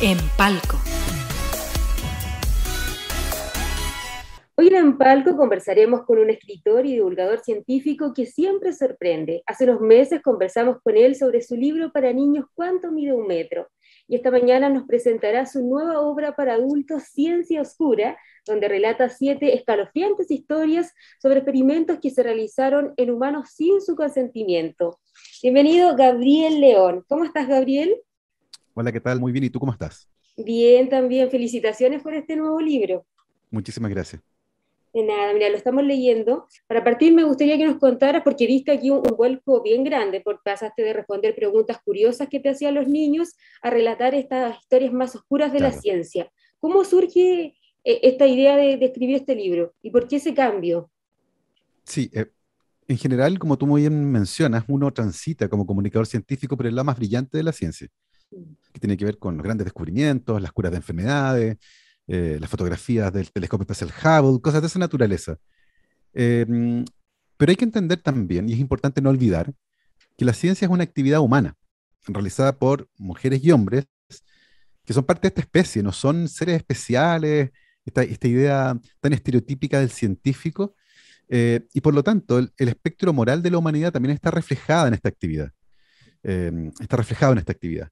En Palco. Hoy en Palco conversaremos con un escritor y divulgador científico que siempre sorprende. Hace unos meses conversamos con él sobre su libro para niños ¿Cuánto mide un metro? Y esta mañana nos presentará su nueva obra para adultos Ciencia Oscura, donde relata siete escalofriantes historias sobre experimentos que se realizaron en humanos sin su consentimiento. Bienvenido Gabriel León. ¿Cómo estás Gabriel? Hola, ¿qué tal? Muy bien, ¿y tú cómo estás? Bien, también. Felicitaciones por este nuevo libro. Muchísimas gracias. De nada, mira, lo estamos leyendo. Para partir me gustaría que nos contaras, porque viste aquí un, vuelco bien grande, porque pasaste de responder preguntas curiosas que te hacían los niños a relatar estas historias más oscuras de la ciencia. ¿Cómo surge eh, esta idea de, escribir este libro y por qué ese cambio? Sí, eh, en general, como tú muy bien mencionas, uno transita como comunicador científico pero es la más brillante de la ciencia que tiene que ver con los grandes descubrimientos, las curas de enfermedades, eh, las fotografías del telescopio espacial Hubble, cosas de esa naturaleza. Eh, pero hay que entender también, y es importante no olvidar, que la ciencia es una actividad humana, realizada por mujeres y hombres que son parte de esta especie, no son seres especiales, esta, esta idea tan estereotípica del científico, eh, y por lo tanto el, espectro moral de la humanidad también está reflejada en esta actividad, está reflejado en esta actividad.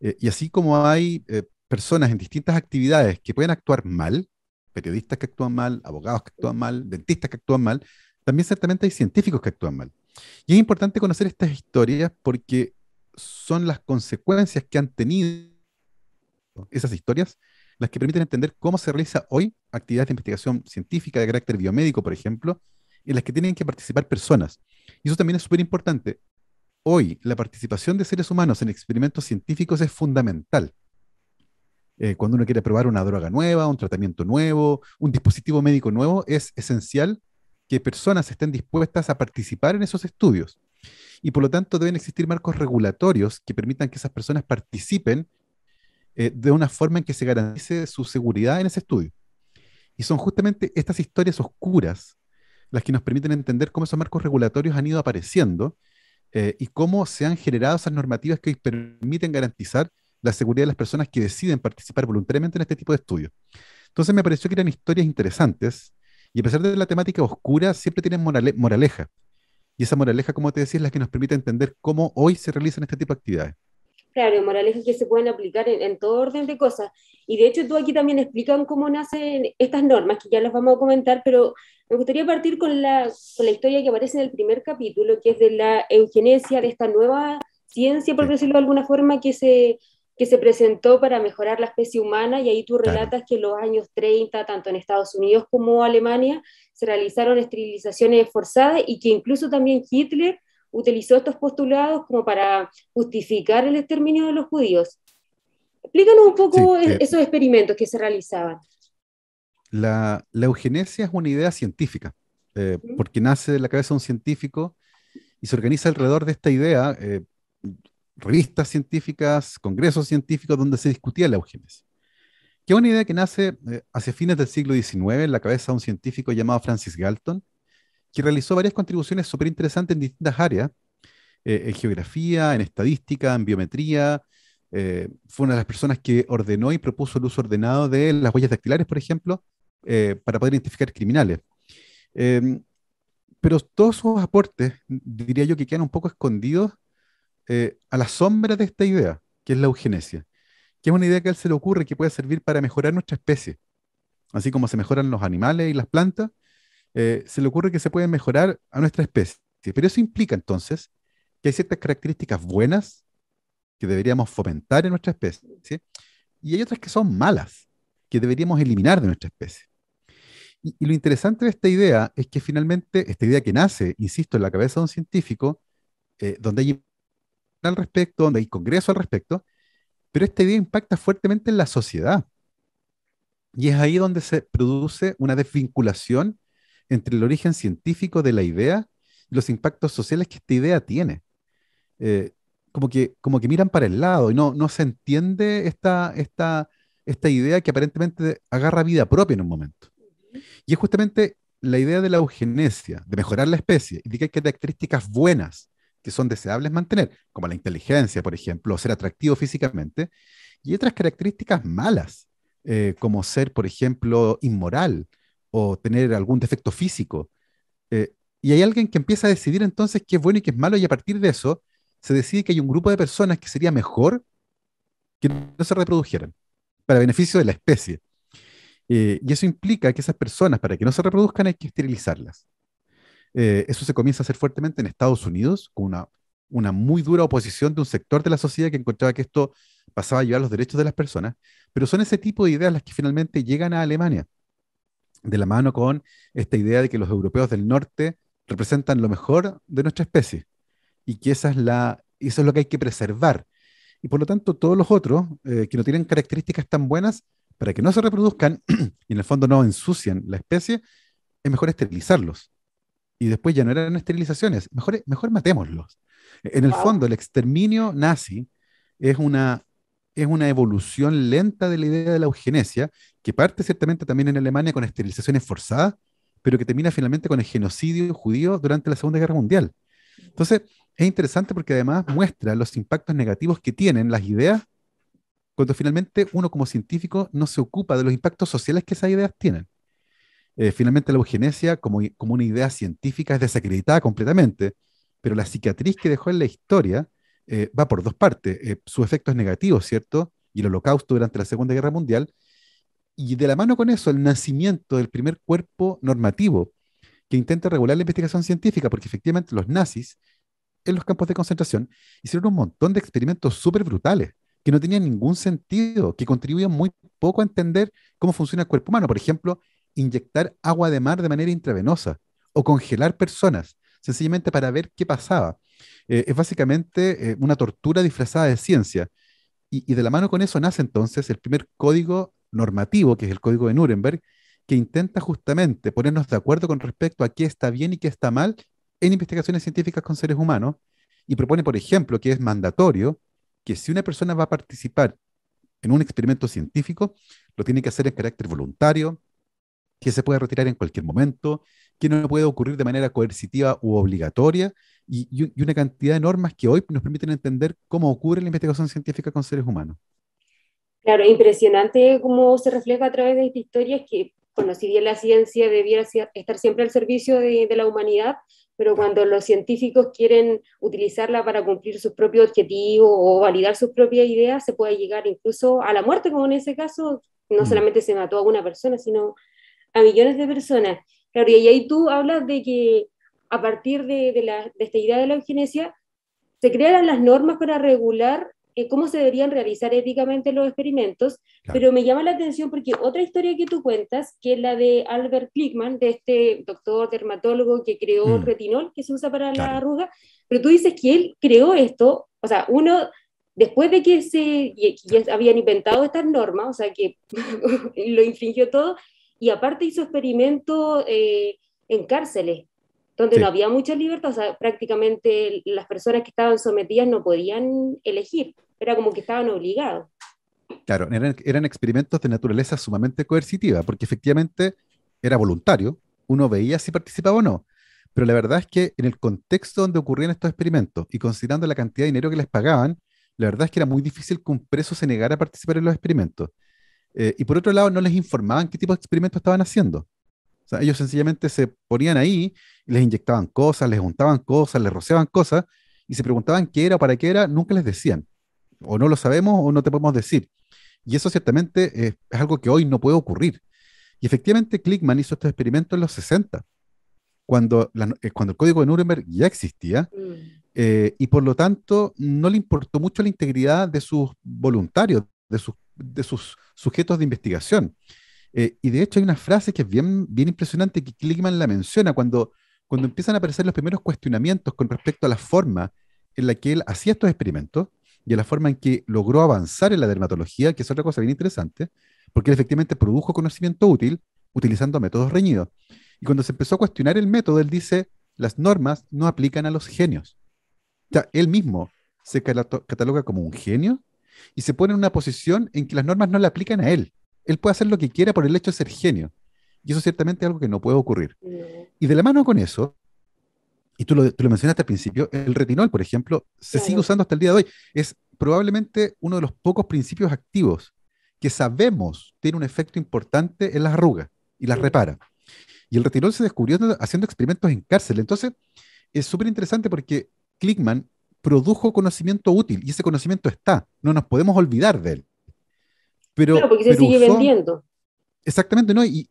Eh, y así como hay eh, personas en distintas actividades que pueden actuar mal, periodistas que actúan mal, abogados que actúan mal, dentistas que actúan mal, también ciertamente hay científicos que actúan mal. Y es importante conocer estas historias porque son las consecuencias que han tenido esas historias las que permiten entender cómo se realiza hoy actividades de investigación científica de carácter biomédico, por ejemplo, en las que tienen que participar personas. Y eso también es súper importante hoy la participación de seres humanos en experimentos científicos es fundamental. Eh, cuando uno quiere probar una droga nueva, un tratamiento nuevo, un dispositivo médico nuevo, es esencial que personas estén dispuestas a participar en esos estudios. Y por lo tanto deben existir marcos regulatorios que permitan que esas personas participen eh, de una forma en que se garantice su seguridad en ese estudio. Y son justamente estas historias oscuras las que nos permiten entender cómo esos marcos regulatorios han ido apareciendo eh, y cómo se han generado esas normativas que permiten garantizar la seguridad de las personas que deciden participar voluntariamente en este tipo de estudios. Entonces me pareció que eran historias interesantes y a pesar de la temática oscura, siempre tienen morale moraleja. Y esa moraleja, como te decía, es la que nos permite entender cómo hoy se realizan este tipo de actividades. Claro, moralejas que se pueden aplicar en, todo orden de cosas. Y de hecho tú aquí también explican cómo nacen estas normas, que ya las vamos a comentar, pero me gustaría partir con la, la historia que aparece en el primer capítulo, que es de la eugenesia, de esta nueva ciencia, por decirlo de alguna forma, que se, que se presentó para mejorar la especie humana y ahí tú relatas que en los años 30, tanto en Estados Unidos como Alemania, se realizaron esterilizaciones forzadas y que incluso también Hitler utilizó estos postulados como para justificar el exterminio de los judíos. Explícanos un poco eh, esos experimentos que se realizaban. La, eugenesia es una idea científica, eh, porque nace de la cabeza de un científico y se organiza alrededor de esta idea eh, revistas científicas, congresos científicos donde se discutía la eugenesia. Que es una idea que nace hacia fines del siglo XIX en la cabeza de un científico llamado Francis Galton, que realizó varias contribuciones súper interesantes en distintas áreas, eh, en geografía, en estadística, en biometría. Eh, fue una de las personas que ordenó y propuso el uso ordenado de las huellas dactilares, por ejemplo, eh, para poder identificar criminales. Em, pero todos sus aportes, diría yo, que quedan un poco escondidos a la sombra de esta idea, que es la eugenesia, que es una idea que a él se le ocurre que puede servir para mejorar nuestra especie. Así como se mejoran los animales y las plantas, eh, se le ocurre que se puede mejorar a nuestra especie. Pero eso implica entonces que hay ciertas características buenas que deberíamos fomentar en nuestra especie y hay otras que son malas, que deberíamos eliminar de nuestra especie. Y, lo interesante de esta idea es que finalmente, esta idea que nace, insisto, en la cabeza de un científico, eh, donde hay al respecto, donde hay congreso al respecto, pero esta idea impacta fuertemente en la sociedad. Y es ahí donde se produce una desvinculación entre el origen científico de la idea y los impactos sociales que esta idea tiene. Eh, como, que, como que miran para el lado y no, no se entiende esta, idea que aparentemente agarra vida propia en un momento. Y es justamente la idea de la eugenesia, de mejorar la especie, y de que hay características buenas que son deseables mantener, como la inteligencia, por ejemplo, ser atractivo físicamente, y otras características malas, eh, como ser, por ejemplo, inmoral, o tener algún defecto físico. Eh, y hay alguien que empieza a decidir entonces qué es bueno y qué es malo y a partir de eso se decide que hay un grupo de personas que sería mejor que no se reprodujeran para beneficio de la especie. Eh, y eso implica que esas personas, para que no se reproduzcan, hay que esterilizarlas. Eh, eso se comienza a hacer fuertemente en Estados Unidos, con una, una muy dura oposición de un sector de la sociedad que encontraba que esto pasaba a llevar los derechos de las personas. Pero son ese tipo de ideas las que finalmente llegan a Alemania de la mano con esta idea de que los europeos del norte representan lo mejor de nuestra especie y que esa es la, eso es lo que hay que preservar. Y por lo tanto, todos los otros eh, que no tienen características tan buenas, para que no se reproduzcan y en el fondo no ensucian la especie, es mejor esterilizarlos. Y después ya no eran esterilizaciones, mejor, mejor matémoslos. En el fondo, el exterminio nazi es una es una evolución lenta de la idea de la eugenesia, que parte ciertamente también en Alemania con esterilizaciones forzadas, pero que termina finalmente con el genocidio judío durante la Segunda Guerra Mundial. Entonces, es interesante porque además muestra los impactos negativos que tienen las ideas cuando finalmente uno como científico no se ocupa de los impactos sociales que esas ideas tienen. Eh, finalmente la eugenesia como, como una idea científica es desacreditada completamente, pero la cicatriz que dejó en la historia eh, va por dos partes. Eh, efecto efectos negativos, ¿cierto? Y el holocausto durante la Segunda Guerra Mundial. Y de la mano con eso, el nacimiento del primer cuerpo normativo que intenta regular la investigación científica, porque efectivamente los nazis en los campos de concentración hicieron un montón de experimentos súper brutales que no tenían ningún sentido, que contribuían muy poco a entender cómo funciona el cuerpo humano. Por ejemplo, inyectar agua de mar de manera intravenosa o congelar personas sencillamente para ver qué pasaba. Eh, es básicamente eh, una tortura disfrazada de ciencia. Y, de la mano con eso nace entonces el primer código normativo, que es el código de Nuremberg, que intenta justamente ponernos de acuerdo con respecto a qué está bien y qué está mal en investigaciones científicas con seres humanos. Y propone, por ejemplo, que es mandatorio que si una persona va a participar en un experimento científico, lo tiene que hacer en carácter voluntario, que se puede retirar en cualquier momento, que no puede ocurrir de manera coercitiva u obligatoria, y, una cantidad de normas que hoy nos permiten entender cómo ocurre la investigación científica con seres humanos. Claro, impresionante cómo se refleja a través de esta historia, que, bueno, si bien la ciencia debiera estar siempre al servicio de, la humanidad, pero cuando los científicos quieren utilizarla para cumplir sus propios objetivos o validar sus propias ideas, se puede llegar incluso a la muerte, como en ese caso, no mm. solamente se mató a una persona, sino a millones de personas. Claro, y ahí tú hablas de que a partir de, la, esta idea de la eugenesia, se crearon las normas para regular eh, cómo se deberían realizar éticamente los experimentos, pero me llama la atención porque otra historia que tú cuentas, que es la de Albert Klickman, de este doctor dermatólogo que creó el mm. retinol que se usa para la arruga, pero tú dices que él creó esto, o sea, uno después de que se habían inventado estas normas, o sea, que lo infringió todo, y aparte hizo experimentos eh, en cárceles, donde no había mucha libertad, o sea, prácticamente las personas que estaban sometidas no podían elegir, era como que estaban obligados. Claro, eran, eran experimentos de naturaleza sumamente coercitiva, porque efectivamente era voluntario, uno veía si participaba o no, pero la verdad es que en el contexto donde ocurrían estos experimentos y considerando la cantidad de dinero que les pagaban, la verdad es que era muy difícil que un preso se negara a participar en los experimentos. Eh, y por otro lado, no les informaban qué tipo de experimentos estaban haciendo. sea, ellos sencillamente se ponían ahí, les inyectaban cosas, les juntaban cosas, les rociaban cosas, y se preguntaban qué era, para qué era, nunca les decían. O no lo sabemos o no te podemos decir. Y eso ciertamente eh, es algo que hoy no puede ocurrir. Y efectivamente Clickman hizo estos experimentos en los 60, cuando, eh, cuando el código de Nuremberg ya existía, mm. y por lo tanto no le importó mucho la integridad de sus voluntarios, de sus de sus sujetos de investigación. Eh, y de hecho hay una frase que es bien, bien impresionante que Kligman la menciona cuando, cuando empiezan a aparecer los primeros cuestionamientos con respecto a la forma en la que él hacía estos experimentos y a la forma en que logró avanzar en la dermatología, que es otra cosa bien interesante, porque él efectivamente produjo conocimiento útil utilizando métodos reñidos. Y cuando se empezó a cuestionar el método, él dice, las normas no aplican a los genios. O sea, él mismo se cataloga como un genio y se pone en una posición en que las normas no le aplican a él. Él puede hacer lo que quiera por el hecho de ser genio. Y eso ciertamente es algo que no puede ocurrir. Y de la mano con eso, y tú lo, mencionaste al principio, el retinol, por ejemplo, se sigue usando hasta el día de hoy. Es probablemente uno de los pocos principios activos que sabemos tiene un efecto importante en las arrugas y las repara. Y el retinol se descubrió haciendo experimentos en cárcel. Entonces, es súper interesante porque Klickman produjo conocimiento útil y ese conocimiento está, no nos podemos olvidar de él. Pero, porque se sigue vendiendo. Exactamente, ¿no? Y,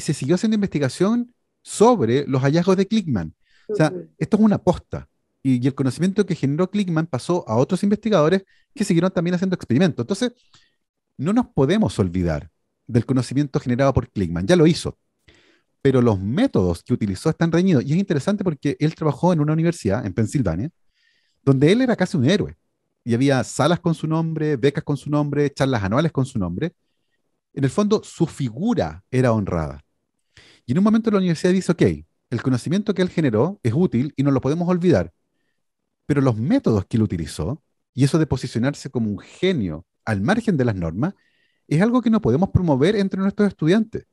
se siguió haciendo investigación sobre los hallazgos de Clickman. O sea, esto es una aposta. Y, el conocimiento que generó Clickman pasó a otros investigadores que siguieron también haciendo experimentos. Entonces, no nos podemos olvidar del conocimiento generado por Clickman, ya lo hizo, pero los métodos que utilizó están reñidos. Y es interesante porque él trabajó en una universidad en Pensilvania donde él era casi un héroe. Y había salas con su nombre, becas con su nombre, charlas anuales con su nombre. En el fondo, su figura era honrada. Y en un momento la universidad dice, ok, el conocimiento que él generó es útil y no lo podemos olvidar, pero los métodos que él utilizó, y eso de posicionarse como un genio al margen de las normas, es algo que no podemos promover entre nuestros estudiantes.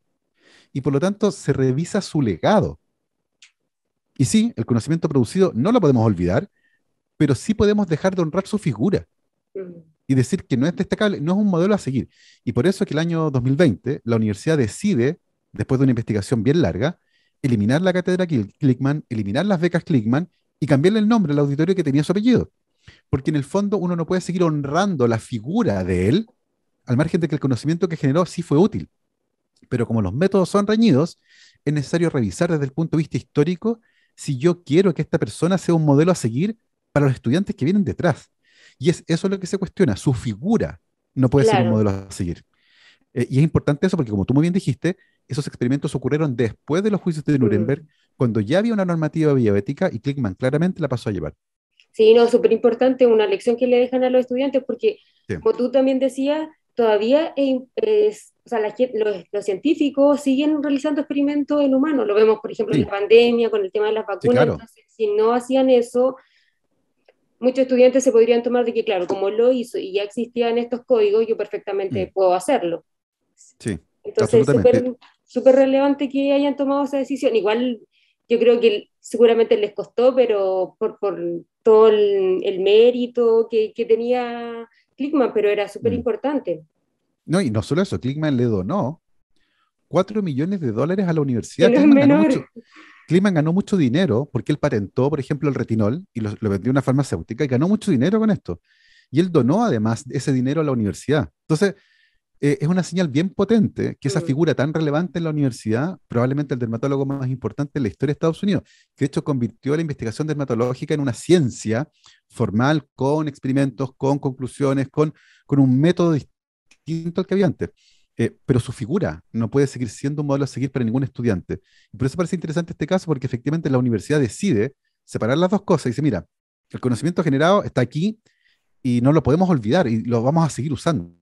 Y por lo tanto se revisa su legado. Y sí, el conocimiento producido no lo podemos olvidar, pero sí podemos dejar de honrar su figura y decir que no es destacable, no es un modelo a seguir. Y por eso es que el año 2020 la universidad decide, después de una investigación bien larga, eliminar la cátedra Clickman, eliminar las becas Clickman y cambiarle el nombre al auditorio que tenía su apellido. Porque en el fondo uno no puede seguir honrando la figura de él, al margen de que el conocimiento que generó sí fue útil. Pero como los métodos son reñidos, es necesario revisar desde el punto de vista histórico si yo quiero que esta persona sea un modelo a seguir para los estudiantes que vienen detrás. Y es eso lo que se cuestiona, su figura no puede ser un modelo a seguir. Eh, y es importante eso porque, como tú muy bien dijiste, esos experimentos ocurrieron después de los juicios de mm. Nuremberg, cuando ya había una normativa bioética y Clickman claramente la pasó a llevar. Sí, no, súper importante, una lección que le dejan a los estudiantes porque, como tú también decías, todavía eh, o sea, los, científicos siguen realizando experimentos en humanos. Lo vemos, por ejemplo, en la pandemia, con el tema de las vacunas. si no hacían eso, muchos estudiantes se podrían tomar de que, claro, como lo hizo y ya existían estos códigos, yo perfectamente mm. puedo hacerlo. Sí. Entonces, súper relevante que hayan tomado esa decisión. Igual yo creo que seguramente les costó, pero por, todo el, mérito que, que, tenía Clickman, pero era súper mm. importante. No, y no solo eso, Clickman le donó 4 millones de dólares a la universidad. Kliman ganó mucho dinero porque él patentó, por ejemplo, el retinol y lo, vendió a una farmacéutica y ganó mucho dinero con esto. Y él donó además ese dinero a la universidad. Entonces, eh, es una señal bien potente que esa mm. figura tan relevante en la universidad, probablemente el dermatólogo más importante en la historia de Estados Unidos, que de hecho convirtió la investigación dermatológica en una ciencia formal, con experimentos, con conclusiones, con, con un método distinto al que había antes. Eh, pero su figura no puede seguir siendo un modelo a seguir para ningún estudiante. por eso parece interesante este caso, porque efectivamente la universidad decide separar las dos cosas y dice, mira, el conocimiento generado está aquí y no lo podemos olvidar y lo vamos a seguir usando.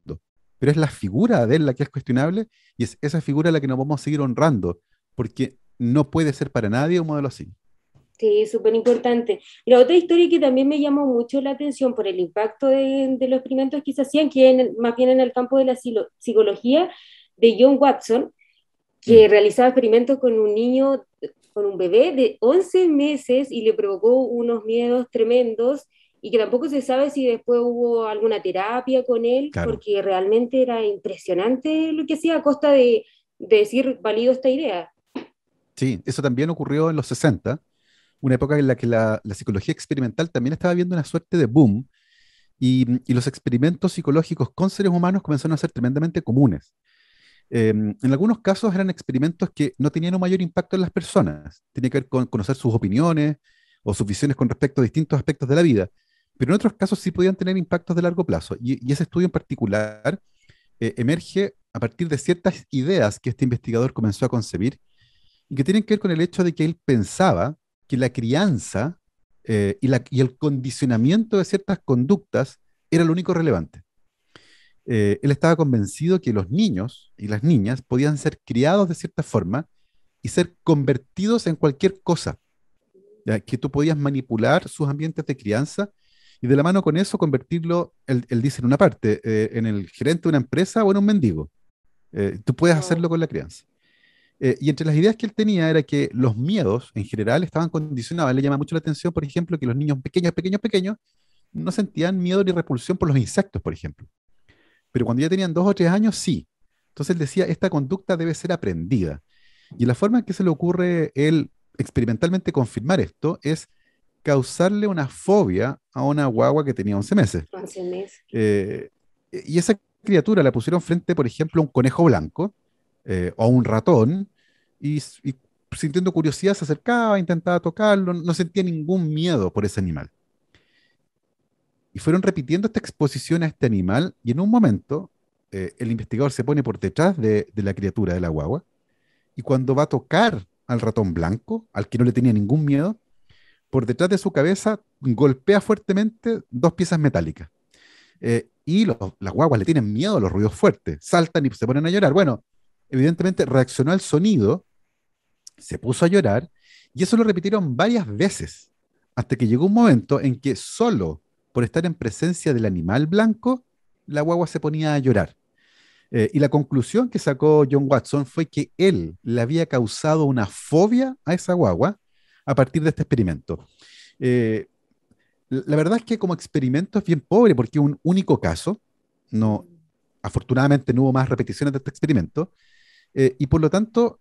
Pero es la figura de él la que es cuestionable y es esa figura la que nos vamos a seguir honrando, porque no puede ser para nadie un modelo así. Sí, súper importante. Y la otra historia que también me llamó mucho la atención por el impacto de, los experimentos que se hacían, que más bien en el campo de la psicología, de John Watson, que mm. realizaba experimentos con un niño, con un bebé de 11 meses y le provocó unos miedos tremendos y que tampoco se sabe si después hubo alguna terapia con él, porque realmente era impresionante lo que hacía a costa de, de decir, válido esta idea. Sí, eso también ocurrió en los 60 una época en la que la, psicología experimental también estaba viendo una suerte de boom y, los experimentos psicológicos con seres humanos comenzaron a ser tremendamente comunes. Em, en algunos casos eran experimentos que no tenían un mayor impacto en las personas, tenía que ver con conocer sus opiniones o sus visiones con respecto a distintos aspectos de la vida, pero en otros casos sí podían tener impactos de largo plazo. Y, ese estudio en particular eh, emerge a partir de ciertas ideas que este investigador comenzó a concebir y que tienen que ver con el hecho de que él pensaba que la crianza eh, y, el condicionamiento de ciertas conductas era lo único relevante. Eh, él estaba convencido que los niños y las niñas podían ser criados de cierta forma y ser convertidos en cualquier cosa, que tú podías manipular sus ambientes de crianza y de la mano con eso convertirlo, él, dice en una parte, eh, en el gerente de una empresa o en un mendigo. tú puedes hacerlo con la crianza. Eh, y entre las ideas que él tenía era que los miedos en general estaban condicionados. Le llama mucho la atención, por ejemplo, que los niños pequeños, pequeños, pequeños no sentían miedo ni repulsión por los insectos, por ejemplo. Pero cuando ya tenían dos o tres años, sí. Entonces él decía, esta conducta debe ser aprendida. Y la forma en que se le ocurre él experimentalmente confirmar esto es causarle una fobia a una guagua que tenía 11 meses. 11 meses. Eh, y esa criatura la pusieron frente, por ejemplo, a un conejo blanco eh, o un ratón, y, sintiendo curiosidad se acercaba, intentaba tocarlo, no sentía ningún miedo por ese animal. Y fueron repitiendo esta exposición a este animal y en un momento eh, el investigador se pone por detrás de, la criatura de la guagua y cuando va a tocar al ratón blanco, al que no le tenía ningún miedo, por detrás de su cabeza golpea fuertemente dos piezas metálicas. Eh, y las guaguas le tienen miedo a los ruidos fuertes, saltan y se ponen a llorar. Bueno, evidentemente reaccionó al sonido, se puso a llorar y eso lo repitieron varias veces, hasta que llegó un momento en que solo por estar en presencia del animal blanco, la guagua se ponía a llorar. Eh, y la conclusión que sacó John Watson fue que él le había causado una fobia a esa guagua a partir de este experimento. Eh, la verdad es que como experimento es bien pobre porque un único caso, no, afortunadamente no hubo más repeticiones de este experimento, eh, y por lo tanto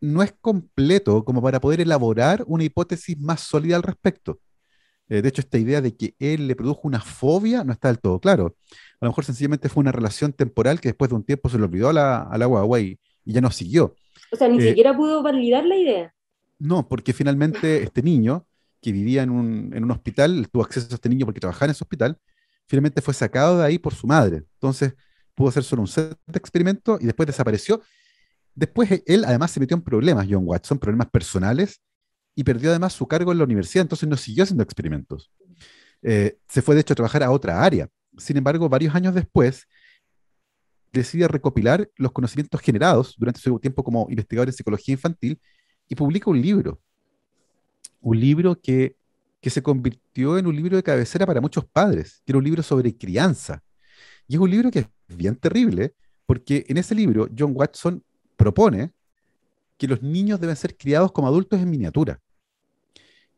no es completo como para poder elaborar una hipótesis más sólida al respecto. Eh, de hecho, esta idea de que él le produjo una fobia no está del todo claro. A lo mejor sencillamente fue una relación temporal que después de un tiempo se le olvidó a la, Huawei y ya no siguió. O sea, ni eh, siquiera pudo validar la idea. No, porque finalmente este niño que vivía en un, hospital, tuvo acceso a este niño porque trabajaba en ese hospital, finalmente fue sacado de ahí por su madre. Entonces pudo hacer solo un set de experimento y después desapareció Después eh, él además se metió en problemas, John Watson, problemas personales, y perdió además su cargo en la universidad, entonces no siguió haciendo experimentos. Eh, se fue de hecho a trabajar a otra área. Sin embargo, varios años después, decide recopilar los conocimientos generados durante su tiempo como investigador en psicología infantil y publica un libro. Un libro que, que se convirtió en un libro de cabecera para muchos padres, que era un libro sobre crianza. Y es un libro que es bien terrible, porque en ese libro John Watson propone que los niños deben ser criados como adultos en miniatura.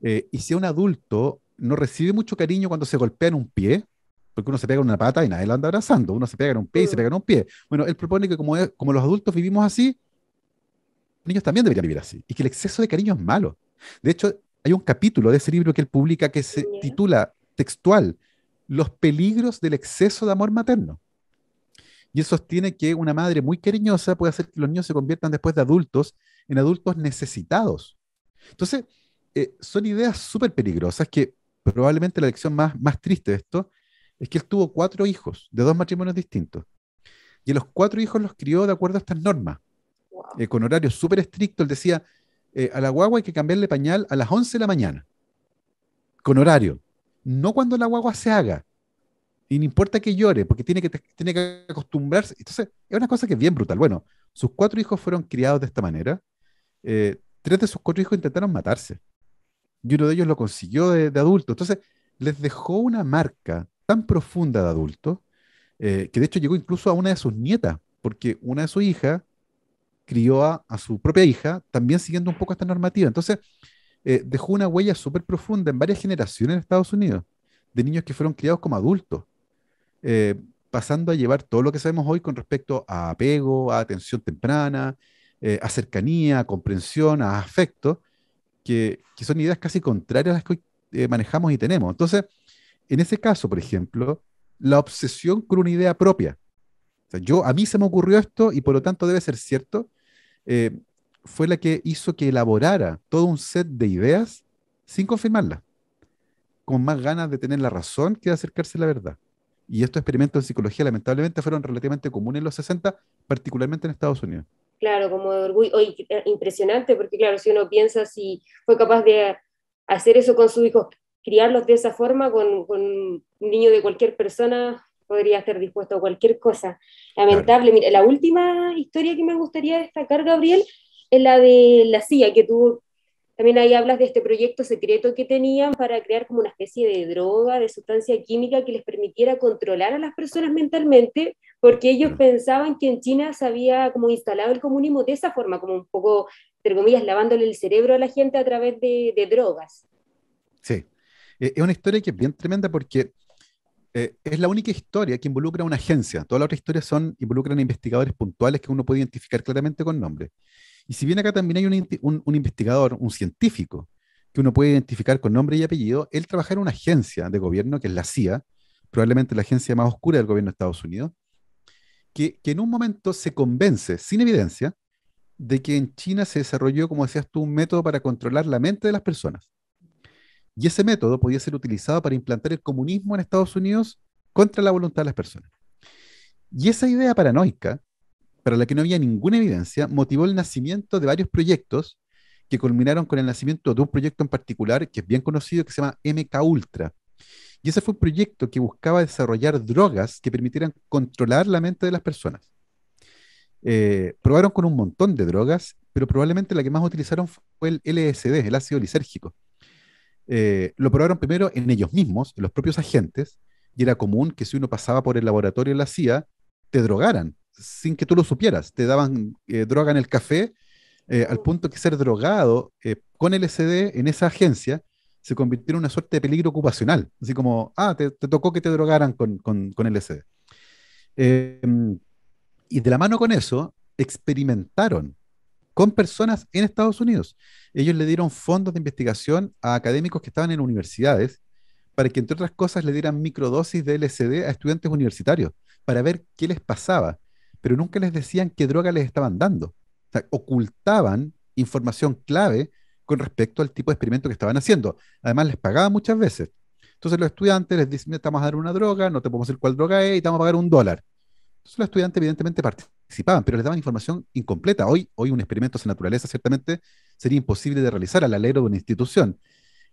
Eh, y si un adulto no recibe mucho cariño cuando se golpea en un pie, porque uno se pega en una pata y nadie lo anda abrazando, uno se pega en un pie y se pega en un pie. Bueno, él propone que como, como los adultos vivimos así, los niños también deberían vivir así, y que el exceso de cariño es malo. De hecho, hay un capítulo de ese libro que él publica que se titula textual, Los peligros del exceso de amor materno. Y eso sostiene que una madre muy cariñosa puede hacer que los niños se conviertan después de adultos en adultos necesitados. Entonces, eh, son ideas súper peligrosas que probablemente la lección más, más triste de esto es que él tuvo cuatro hijos de dos matrimonios distintos. Y los cuatro hijos los crió de acuerdo a estas normas, eh, con horarios súper estricto. Él decía, eh, a la guagua hay que cambiarle pañal a las 11 de la mañana, con horario. No cuando la guagua se haga, y no importa que llore, porque tiene que, tiene que acostumbrarse. Entonces, es una cosa que es bien brutal. Bueno, sus cuatro hijos fueron criados de esta manera. Eh, tres de sus cuatro hijos intentaron matarse. Y uno de ellos lo consiguió de, adulto. Entonces, les dejó una marca tan profunda de adulto, eh, que de hecho llegó incluso a una de sus nietas, porque una de sus hijas crió a, su propia hija, también siguiendo un poco esta normativa. Entonces, eh, dejó una huella súper profunda en varias generaciones en Estados Unidos, de niños que fueron criados como adultos. Eh, pasando a llevar todo lo que sabemos hoy con respecto a apego, a atención temprana, eh, a cercanía, a comprensión, a afecto, que, son ideas casi contrarias a las que hoy eh, manejamos y tenemos. Entonces, en ese caso, por ejemplo, la obsesión con una idea propia. yo, a mí se me ocurrió esto y por lo tanto debe ser cierto, fue la que hizo que elaborara todo un set de ideas sin confirmarla con más ganas de tener la razón que de acercarse a la verdad. Y estos experimentos de psicología, lamentablemente, fueron relativamente comunes en los 60, particularmente en Estados Unidos. Claro, como de orgullo, eh, impresionante, porque claro, si uno piensa si fue capaz de hacer eso con sus hijos, criarlos de esa forma, con, un niño de cualquier persona, podría estar dispuesto a cualquier cosa. Lamentable. la última historia que me gustaría destacar, Gabriel, es la de la CIA, que tú también ahí hablas de este proyecto secreto que tenían para crear como una especie de droga, de sustancia química que les permitiera controlar a las personas mentalmente, porque ellos mm. pensaban que en China se había como instalado el comunismo de esa forma, como un poco, entre comillas, lavándole el cerebro a la gente a través de, drogas. Sí, eh, es una historia que es bien tremenda porque eh, es la única historia que involucra a una agencia. Todas las otras historias son, involucran investigadores puntuales que uno puede identificar claramente con nombre. Y si bien acá también hay un, investigador, un científico, que uno puede identificar con nombre y apellido, él trabaja en una agencia de gobierno que es la CIA, probablemente la agencia más oscura del gobierno de Estados Unidos, que, que, en un momento se convence, sin evidencia, de que en China se desarrolló, como decías tú, un método para controlar la mente de las personas. Y ese método podía ser utilizado para implantar el comunismo en Estados Unidos contra la voluntad de las personas. Y esa idea paranoica para la que no había ninguna evidencia, motivó el nacimiento de varios proyectos que culminaron con el nacimiento de un proyecto en particular que es bien conocido que se llama MK Ultra. Y ese fue un proyecto que buscaba desarrollar drogas que permitieran controlar la mente de las personas. Eh, probaron con un montón de drogas, pero probablemente la que más utilizaron fue el LSD, el ácido lisérgico. Eh, lo probaron primero en ellos mismos, en los propios agentes, y era común que si uno pasaba por el laboratorio de la CIA, te drogaran sin que tú lo supieras. Te daban eh, droga en el café, eh, al oh. punto que ser drogado eh, con LSD en esa agencia se convirtió en una suerte de peligro ocupacional. Así como, ah, te, te tocó que te drogaran con, con, con LSD. Em, y de la mano con eso, experimentaron con personas en Estados Unidos. Ellos le dieron fondos de investigación a académicos que estaban en universidades para que, entre otras cosas, le dieran microdosis de LSD a estudiantes universitarios para ver qué les pasaba pero nunca les decían qué droga les estaban dando. O sea, ocultaban información clave con respecto al tipo de experimento que estaban haciendo. Además, les pagaban muchas veces. Entonces los estudiantes les dicen, "Estamos vamos a dar una droga, no te podemos decir cuál droga es y te vamos a pagar un dólar. Entonces los estudiantes evidentemente participaban, pero les daban información incompleta. Hoy, hoy un experimento de naturaleza ciertamente sería imposible de realizar al alero de una institución.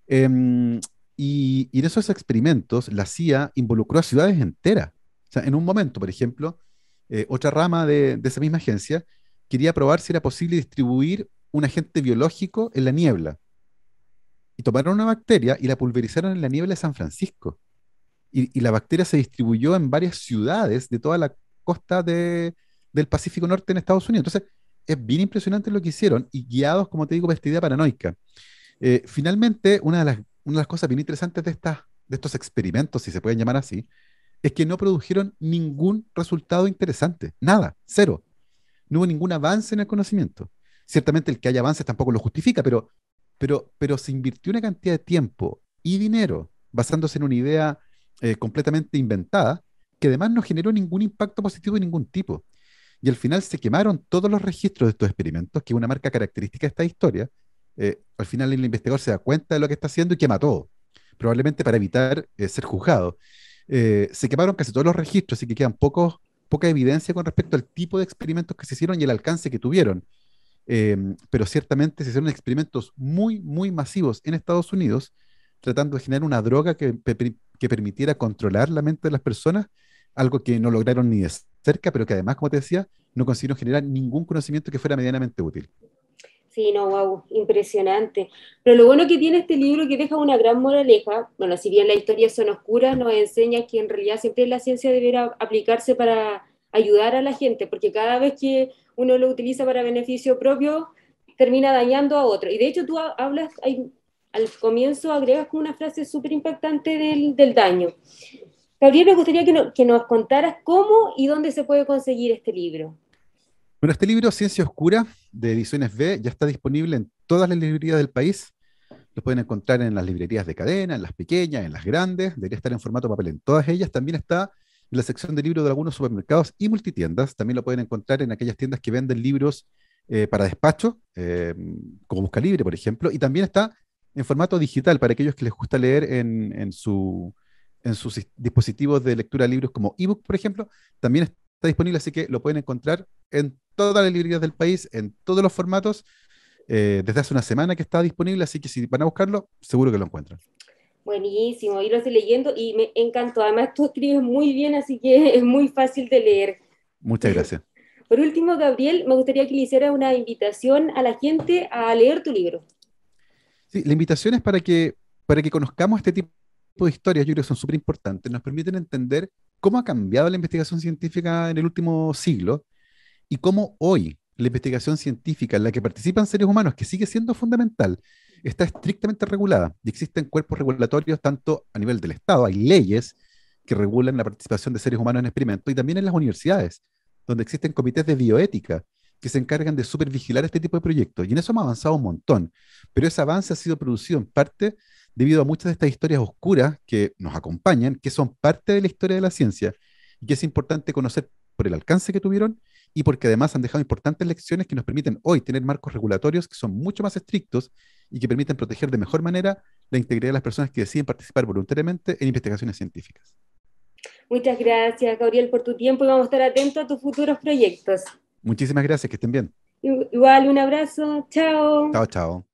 Em, y, y, en esos experimentos la CIA involucró a ciudades enteras. O sea, en un momento, por ejemplo, eh, otra rama de, esa misma agencia, quería probar si era posible distribuir un agente biológico en la niebla. Y tomaron una bacteria y la pulverizaron en la niebla de San Francisco. Y, la bacteria se distribuyó en varias ciudades de toda la costa del Pacífico Norte en Estados Unidos. Entonces, es bien impresionante lo que hicieron y guiados, como te digo, por esta idea paranoica. Eh, finalmente, una de, las, cosas bien interesantes de estos experimentos, si se pueden llamar así, es que no produjeron ningún resultado interesante, nada, cero. No hubo ningún avance en el conocimiento. Ciertamente el que haya avances tampoco lo justifica, pero, pero, pero se invirtió una cantidad de tiempo y dinero basándose en una idea eh, completamente inventada que además no generó ningún impacto positivo de ningún tipo. Y al final se quemaron todos los registros de estos experimentos, que es una marca característica de esta historia. Eh, al final el investigador se da cuenta de lo que está haciendo y quema todo, probablemente para evitar eh, ser juzgado. Eh, se quemaron casi todos los registros, así que quedan poca evidencia con respecto al tipo de experimentos que se hicieron y el alcance que tuvieron. Em, pero ciertamente se hicieron experimentos muy, muy masivos en Estados Unidos, tratando de generar una droga que, que permitiera controlar la mente de las personas, algo que no lograron ni de cerca, pero que además, como te decía, no consiguieron generar ningún conocimiento que fuera medianamente útil. Sí, no, wow, impresionante. Pero lo bueno que tiene este libro que deja una gran moraleja, bueno, si bien las historias son oscuras, nos enseña que en realidad siempre la ciencia debería aplicarse para ayudar a la gente, porque cada vez que uno lo utiliza para beneficio propio, termina dañando a otro. Y de hecho tú hablas, al comienzo agregas con una frase súper impactante del, del, daño. Gabriel, me gustaría que nos contaras cómo y dónde se puede conseguir este libro. Bueno, este libro, Ciencia Oscura, de Ediciones B, ya está disponible en todas las librerías del país. Lo pueden encontrar en las librerías de cadena, en las pequeñas, en las grandes. Debería estar en formato papel en todas ellas. También está en la sección de libros de algunos supermercados y multitiendas. También lo pueden encontrar en aquellas tiendas que venden libros eh, para despacho, eh, como Buscalibre, por ejemplo. Y también está en formato digital para aquellos que les gusta leer en, en, sus dispositivos de lectura de libros como ebook, por ejemplo. También está disponible, así que lo pueden encontrar en todas las librerías del país, en todos los formatos, eh, desde hace una semana que está disponible, así que si van a buscarlo, seguro que lo encuentran. Buenísimo, y lo estoy leyendo y me encantó. Además, tú escribes muy bien, así que es muy fácil de leer. Muchas gracias. Por último, Gabriel, me gustaría que le hiciera una invitación a la gente a leer tu libro. Sí, la invitación es para que, para que conozcamos este tipo de historias, yo creo que son súper importantes, nos permiten entender cómo ha cambiado la investigación científica en el último siglo, y cómo hoy la investigación científica en la que participan seres humanos, que sigue siendo fundamental, está estrictamente regulada y existen cuerpos regulatorios tanto a nivel del Estado, hay leyes que regulan la participación de seres humanos en experimentos y también en las universidades, donde existen comités de bioética que se encargan de supervigilar este tipo de proyectos. Y en eso hemos avanzado un montón, pero ese avance ha sido producido en parte debido a muchas de estas historias oscuras que nos acompañan, que son parte de la historia de la ciencia y que es importante conocer por el alcance que tuvieron y porque además han dejado importantes lecciones que nos permiten hoy tener marcos regulatorios que son mucho más estrictos y que permiten proteger de mejor manera la integridad de las personas que deciden participar voluntariamente en investigaciones científicas. Muchas gracias, Gabriel, por tu tiempo y vamos a estar atentos a tus futuros proyectos. Muchísimas gracias, que estén bien. Igual, un abrazo. Chao. Chao, chao.